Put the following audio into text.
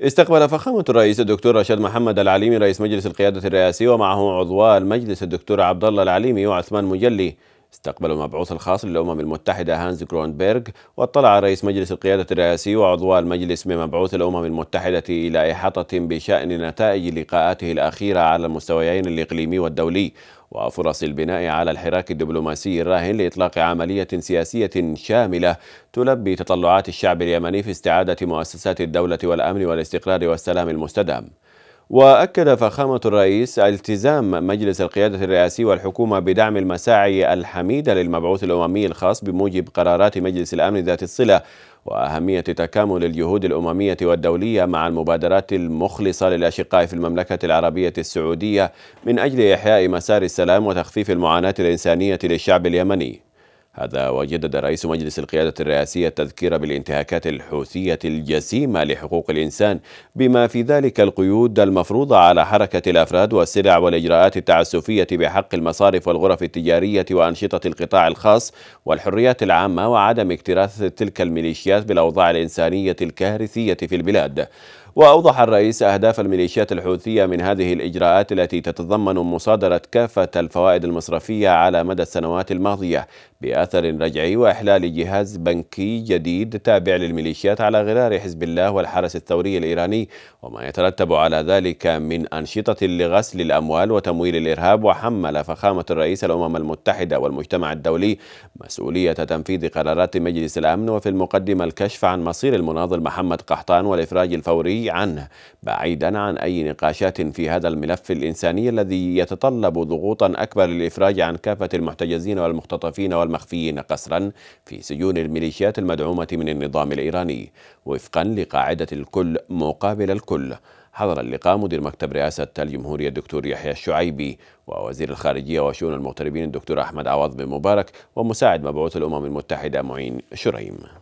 استقبل فخامة الرئيس الدكتور رشاد محمد العليمي رئيس مجلس القيادة الرئاسي ومعه عضوا المجلس الدكتور عبد الله العليمي وعثمان مجلي استقبلوا مبعوث الخاص للأمم المتحدة هانز كرونبرغ واطلع رئيس مجلس القيادة الرئاسي وعضو المجلس من مبعوث الأمم المتحدة إلى إحاطة بشأن نتائج لقاءاته الأخيرة على المستويين الإقليمي والدولي وفرص البناء على الحراك الدبلوماسي الراهن لإطلاق عملية سياسية شاملة تلبي تطلعات الشعب اليمني في استعادة مؤسسات الدولة والأمن والاستقرار والسلام المستدام وأكد فخامة الرئيس التزام مجلس القيادة الرئاسي والحكومة بدعم المساعي الحميدة للمبعوث الأممي الخاص بموجب قرارات مجلس الأمن ذات الصلة وأهمية تكامل الجهود الأممية والدولية مع المبادرات المخلصة للأشقاء في المملكة العربية السعودية من أجل إحياء مسار السلام وتخفيف المعاناة الإنسانية للشعب اليمني هذا وجدد رئيس مجلس القيادة الرئاسية التذكير بالانتهاكات الحوثية الجسيمة لحقوق الإنسان بما في ذلك القيود المفروضة على حركة الأفراد والسلع والإجراءات التعسفية بحق المصارف والغرف التجارية وأنشطة القطاع الخاص والحريات العامة وعدم اكتراث تلك الميليشيات بالأوضاع الإنسانية الكارثية في البلاد وأوضح الرئيس أهداف الميليشيات الحوثية من هذه الإجراءات التي تتضمن مصادرة كافة الفوائد المصرفية على مدى السنوات الماضية بأثر رجعي وإحلال جهاز بنكي جديد تابع للميليشيات على غرار حزب الله والحرس الثوري الإيراني وما يترتب على ذلك من أنشطة لغسل الأموال وتمويل الإرهاب وحمل فخامة الرئيس الأمم المتحدة والمجتمع الدولي مسؤولية تنفيذ قرارات مجلس الأمن وفي المقدمة الكشف عن مصير المناضل محمد قحطان والإفراج الفوري عنه بعيدا عن أي نقاشات في هذا الملف الإنساني الذي يتطلب ضغوطا أكبر للإفراج عن كافة المحتجزين والمختطفين والمخفيين قسرا في سجون الميليشيات المدعومة من النظام الإيراني وفقا لقاعدة الكل مقابل الكل حضر اللقاء مدير مكتب رئاسة الجمهورية الدكتور يحيى الشعيبي ووزير الخارجية وشؤون المغتربين الدكتور أحمد عوض بن مبارك ومساعد مبعوث الأمم المتحدة معين شريم